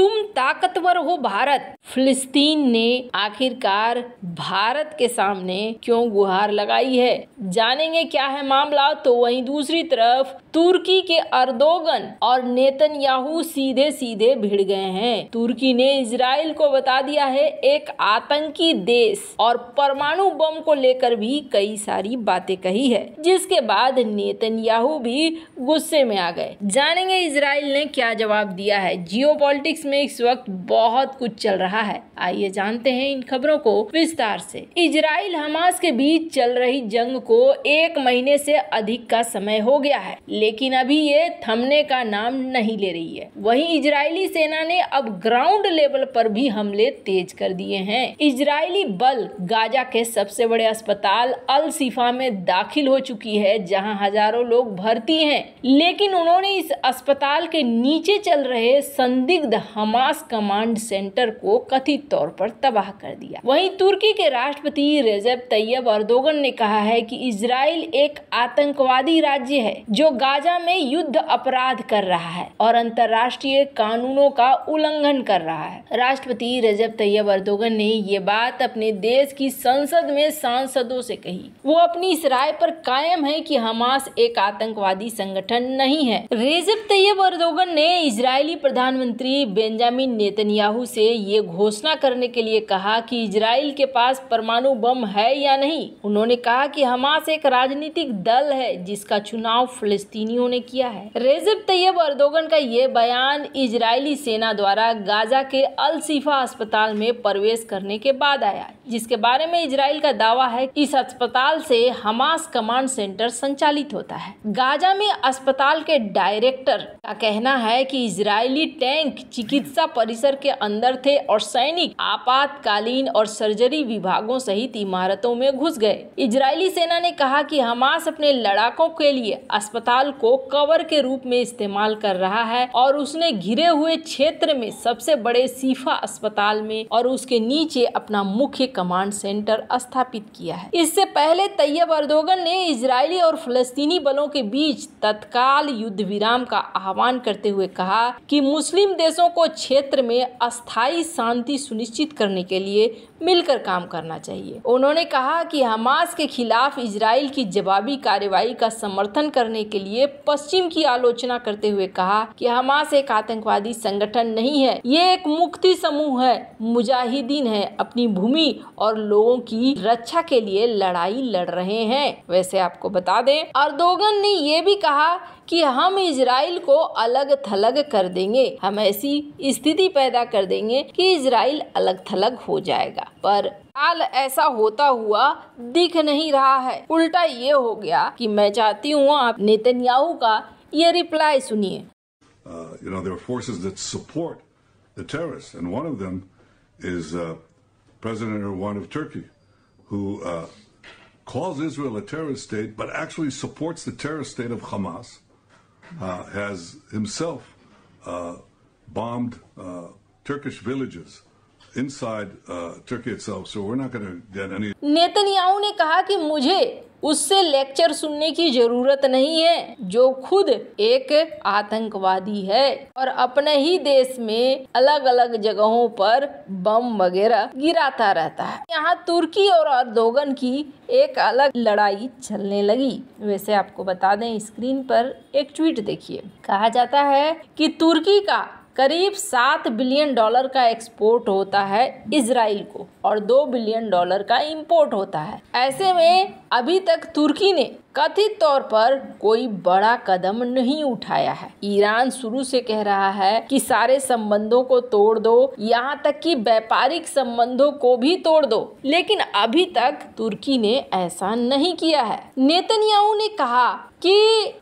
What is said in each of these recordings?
तुम ताकतवर हो भारत फिलिस्तीन ने आखिरकार भारत के सामने क्यों गुहार लगाई है जानेंगे क्या है मामला तो वहीं दूसरी तरफ तुर्की के अर्दोगन और नेतन्याहू सीधे सीधे भिड़ गए हैं तुर्की ने इसराइल को बता दिया है एक आतंकी देश और परमाणु बम को लेकर भी कई सारी बातें कही है जिसके बाद नेतन्याहू भी गुस्से में आ गए जानेंगे इसराइल ने क्या जवाब दिया है जियो में इस वक्त बहुत कुछ चल रहा है आइए जानते हैं इन खबरों को विस्तार से इसराइल हमास के बीच चल रही जंग को एक महीने से अधिक का समय हो गया है लेकिन अभी ये थमने का नाम नहीं ले रही है वही इजरायली सेना ने अब ग्राउंड लेवल पर भी हमले तेज कर दिए हैं इजरायली बल गाजा के सबसे बड़े अस्पताल अल सिफा में दाखिल हो चुकी है जहां हजारों लोग भर्ती हैं लेकिन उन्होंने इस अस्पताल के नीचे चल रहे संदिग्ध हमास कमांड सेंटर को कथित तौर पर तबाह कर दिया वहीं तुर्की के राष्ट्रपति रेजब तैयब अर्दोगन ने कहा है कि इसराइल एक आतंकवादी राज्य है जो गाजा में युद्ध अपराध कर रहा है और अंतर्राष्ट्रीय कानूनों का उल्लंघन कर रहा है राष्ट्रपति रजब तैयब अर्दोगन ने ये बात अपने देश की संसद में सांसदों से कही वो अपनी इस राय पर कायम है कि हमास एक आतंकवादी संगठन नहीं है रेजब तैयब अर्दोगन ने इजरायली प्रधानमंत्री बेंजामिन नेतन्याहू से ये घोषणा करने के लिए कहा कि इसराइल के पास परमाणु बम है या नहीं उन्होंने कहा कि हमास एक राजनीतिक दल है जिसका चुनाव फिलिस्तीनियों ने किया है रेजब तैयब अर्दोगन का ये बयान इजरायली सेना द्वारा गाजा के अल सिफा अस्पताल में प्रवेश करने के बाद आया जिसके बारे में इसराइल का दावा है इस अस्पताल से हमास कमांड सेंटर संचालित होता है गाजा में अस्पताल के डायरेक्टर का कहना है कि इजरायली टैंक चिकित्सा परिसर के अंदर थे और सैनिक आपातकालीन और सर्जरी विभागों सहित इमारतों में घुस गए इजरायली सेना ने कहा कि हमास अपने लड़ाकों के लिए अस्पताल को कवर के रूप में इस्तेमाल कर रहा है और उसने घिरे हुए क्षेत्र में सबसे बड़े सीफा अस्पताल में और उसके नीचे अपना मुख्य कमांड सेंटर स्थापित किया है इससे पहले तैयब अर्दोगन ने इसराइली और फलस्तीनी बलों के बीच तत्काल युद्ध विराम का आह्वान करते हुए कहा कि मुस्लिम देशों को को क्षेत्र में अस्थायी शांति सुनिश्चित करने के लिए मिलकर काम करना चाहिए उन्होंने कहा कि हमास के खिलाफ इसराइल की जवाबी कार्रवाई का समर्थन करने के लिए पश्चिम की आलोचना करते हुए कहा कि हमास एक आतंकवादी संगठन नहीं है ये एक मुक्ति समूह है मुजाहिदीन है अपनी भूमि और लोगों की रक्षा के लिए लड़ाई लड़ रहे हैं वैसे आपको बता दें अर्दोगन ने ये भी कहा कि हम इसराइल को अलग थलग कर देंगे हम ऐसी स्थिति पैदा कर देंगे कि इसराइल अलग थलग हो जाएगा पर काल ऐसा होता हुआ दिख नहीं रहा है उल्टा ये हो गया कि मैं चाहती हूँ आप नेतन्याहू का ये रिप्लाई सुनिए Uh, you know, there are forces that support the terrorists, and one of them is uh, President Erdogan of Turkey, who uh, calls Israel a terrorist state, but actually supports the terrorist state of Hamas, has himself bombed uh, Turkish villages inside uh, Turkey itself. So we're not going to get any. Netanyahu ने कहा कि मुझे उससे lecture सुनने की जरूरत नहीं है जो खुद एक आतंकवादी है और अपने ही देश में अलग अलग जगहों पर बम वगैरह गिराता रहता है यहाँ तुर्की और अर्दोगन की एक अलग लड़ाई चलने लगी वैसे आपको बता दें स्क्रीन पर एक ट्वीट देखिए कहा जाता है कि तुर्की का करीब सात बिलियन डॉलर का एक्सपोर्ट होता है इसराइल को और दो बिलियन डॉलर का इंपोर्ट होता है ऐसे में अभी तक तुर्की ने कथित तौर पर कोई बड़ा कदम नहीं उठाया है ईरान शुरू से कह रहा है कि सारे संबंधों को तोड़ दो यहाँ तक कि व्यापारिक संबंधों को भी तोड़ दो लेकिन अभी तक तुर्की ने ऐसा नहीं किया है नेतन्याहू ने कहा कि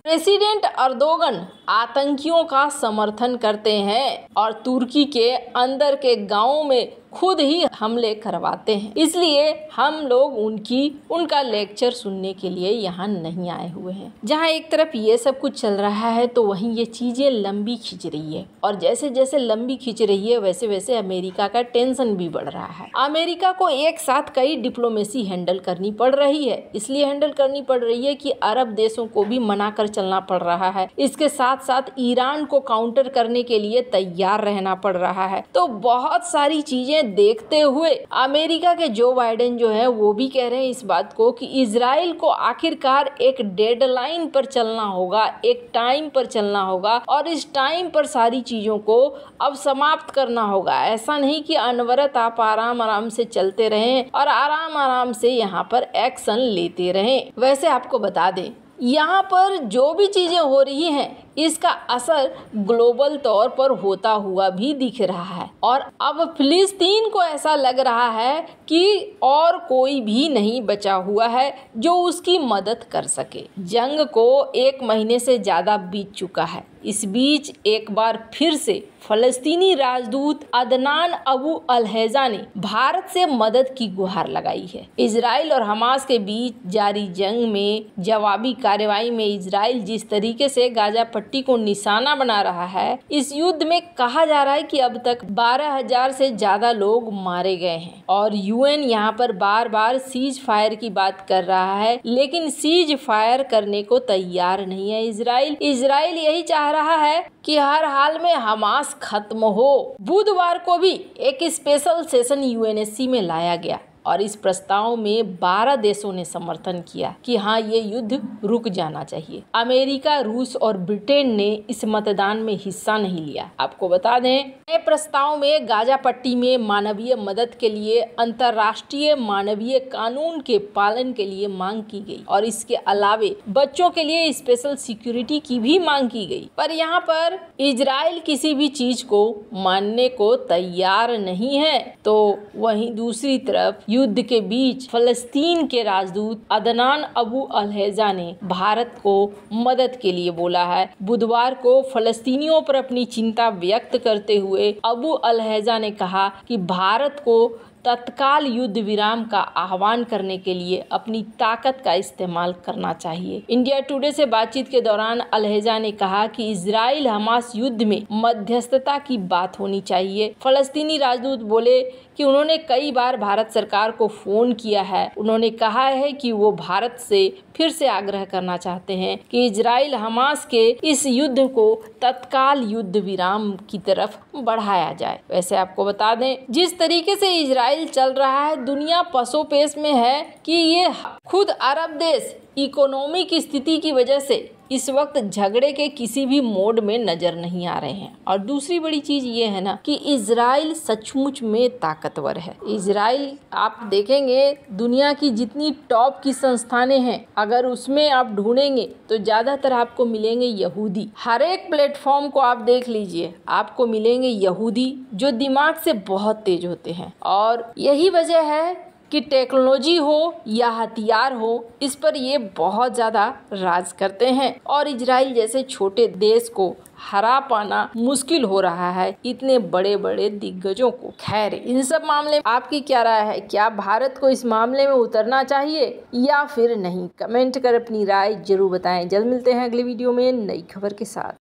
प्रेसिडेंट अर्दोगन आतंकियों का समर्थन करते हैं और तुर्की के अंदर के गाँव में खुद ही हमले करवाते हैं इसलिए हम लोग उनकी उनका लेक्चर सुनने के लिए यहाँ नहीं आए हुए हैं जहाँ एक तरफ ये सब कुछ चल रहा है तो वहीं ये चीज़ें लंबी खींच रही है और जैसे जैसे लंबी खींच रही है वैसे वैसे अमेरिका का टेंशन भी बढ़ रहा है अमेरिका को एक साथ कई डिप्लोमेसी हैंडल करनी पड़ रही है इसलिए हैंडल करनी पड़ रही है कि अरब देशों को भी मना कर चलना पड़ रहा है इसके साथ साथ ईरान को काउंटर करने के लिए तैयार रहना पड़ रहा है तो बहुत सारी चीजें इन्हें देखते हुए अमेरिका के जो बाइडेन जो है वो भी कह रहे हैं इस बात को कि इसराइल को आखिरकार एक डेडलाइन पर चलना होगा एक टाइम पर चलना होगा और इस टाइम पर सारी चीज़ों को अब समाप्त करना होगा ऐसा नहीं कि अनवरत आप आराम आराम से चलते रहें और आराम आराम से यहाँ पर एक्शन लेते रहें वैसे आपको बता दें यहाँ पर जो भी चीज़ें हो रही हैं इसका असर ग्लोबल तौर पर होता हुआ भी दिख रहा है और अब फिलिस्तीन को ऐसा लग रहा है कि और कोई भी नहीं बचा हुआ है जो उसकी मदद कर सके जंग को एक महीने से ज़्यादा बीत चुका है इस बीच एक बार फिर से फलस्तीनी राजदूत अदनान अबू अलहेजा ने भारत से मदद की गुहार लगाई है इसराइल और हमास के बीच जारी जंग में जवाबी कार्रवाई में इसराइल जिस तरीके से गाजा पट्टी को निशाना बना रहा है इस युद्ध में कहा जा रहा है कि अब तक 12,000 से ज्यादा लोग मारे गए हैं और यूएन यहाँ पर बार बार सीज फायर की बात कर रहा है लेकिन सीज फायर करने को तैयार नहीं है इसराइल इसराइल यही चाह कह रहा है कि हर हाल में हमास खत्म हो बुधवार को भी एक स्पेशल सेशन यूएनएससी में लाया गया और इस प्रस्ताव में 12 देशों ने समर्थन किया कि हाँ ये युद्ध रुक जाना चाहिए अमेरिका रूस और ब्रिटेन ने इस मतदान में हिस्सा नहीं लिया आपको बता दें नए प्रस्ताव में गाजा पट्टी में मानवीय मदद के लिए अंतर्राष्ट्रीय मानवीय कानून के पालन के लिए मांग की गई और इसके अलावे बच्चों के लिए स्पेशल सिक्योरिटी की भी मांग की गई पर यहाँ पर इजराइल किसी भी चीज को मानने को तैयार नहीं है तो वहीं दूसरी तरफ युद्ध के बीच फलस्तीन के राजदूत अदनान अबू अलहेजा ने भारत को मदद के लिए बोला है बुधवार को फलस्तीनियों पर अपनी चिंता व्यक्त करते हुए अबू अलहेजा ने कहा कि भारत को तत्काल युद्ध विराम का आह्वान करने के लिए अपनी ताकत का इस्तेमाल करना चाहिए इंडिया टुडे से बातचीत के दौरान अलहेजा ने कहा कि इसराइल हमास युद्ध में मध्यस्थता की बात होनी चाहिए फलस्तीनी राजदूत बोले कि उन्होंने कई बार भारत सरकार को फोन किया है उन्होंने कहा है कि वो भारत से फिर से आग्रह करना चाहते हैं कि इसराइल हमास के इस युद्ध को तत्काल युद्ध विराम की तरफ बढ़ाया जाए वैसे आपको बता दें जिस तरीके से इसराइल चल रहा है दुनिया पशोपेश में है कि ये खुद अरब देश इकोनॉमी की स्थिति की वजह से इस वक्त झगड़े के किसी भी मोड में नज़र नहीं आ रहे हैं और दूसरी बड़ी चीज़ ये है ना कि इसराइल सचमुच में ताकतवर है इसराइल आप देखेंगे दुनिया की जितनी टॉप की संस्थानें हैं अगर उसमें आप ढूंढेंगे तो ज़्यादातर आपको मिलेंगे यहूदी हर एक प्लेटफॉर्म को आप देख लीजिए आपको मिलेंगे यहूदी जो दिमाग से बहुत तेज होते हैं और यही वजह है कि टेक्नोलॉजी हो या हथियार हो इस पर ये बहुत ज़्यादा राज करते हैं और इजराइल जैसे छोटे देश को हरा पाना मुश्किल हो रहा है इतने बड़े बड़े दिग्गजों को खैर इन सब मामले में आपकी क्या राय है क्या भारत को इस मामले में उतरना चाहिए या फिर नहीं कमेंट कर अपनी राय जरूर बताएं जल्द मिलते हैं अगले वीडियो में नई खबर के साथ